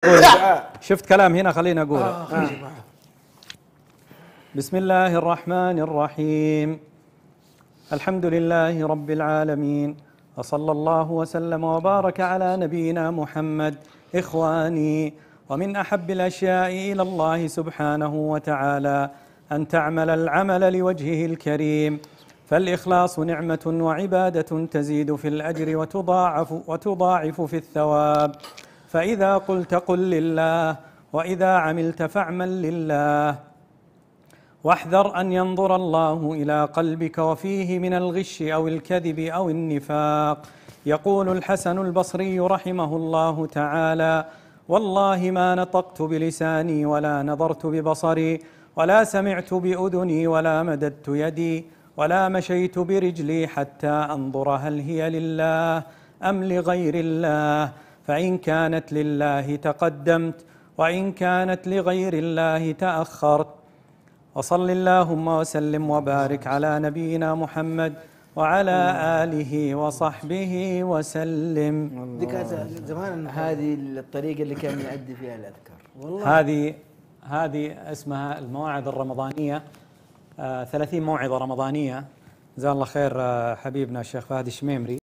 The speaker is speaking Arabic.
شفت كلام هنا خليني اقوله آه بسم الله الرحمن الرحيم الحمد لله رب العالمين وصلى الله وسلم وبارك على نبينا محمد اخواني ومن احب الاشياء الى الله سبحانه وتعالى ان تعمل العمل لوجهه الكريم فالاخلاص نعمه وعباده تزيد في الاجر وتضاعف وتضاعف في الثواب فإذا قلت قل لله وإذا عملت فاعمل لله واحذر أن ينظر الله إلى قلبك وفيه من الغش أو الكذب أو النفاق يقول الحسن البصري رحمه الله تعالى والله ما نطقت بلساني ولا نظرت ببصري ولا سمعت بأذني ولا مددت يدي ولا مشيت برجلي حتى أنظر هل هي لله أم لغير الله فإن كانت لله تقدمت وإن كانت لغير الله تأخرت وصل اللهم وسلم وبارك على نبينا محمد وعلى آله وصحبه وسلم زمان هذه الطريقة اللي كان يؤدي فيها الأذكار والله هذه هذه اسمها المواعظ الرمضانية آه 30 موعظة رمضانية جزاه الله خير آه حبيبنا الشيخ فهد الشميمري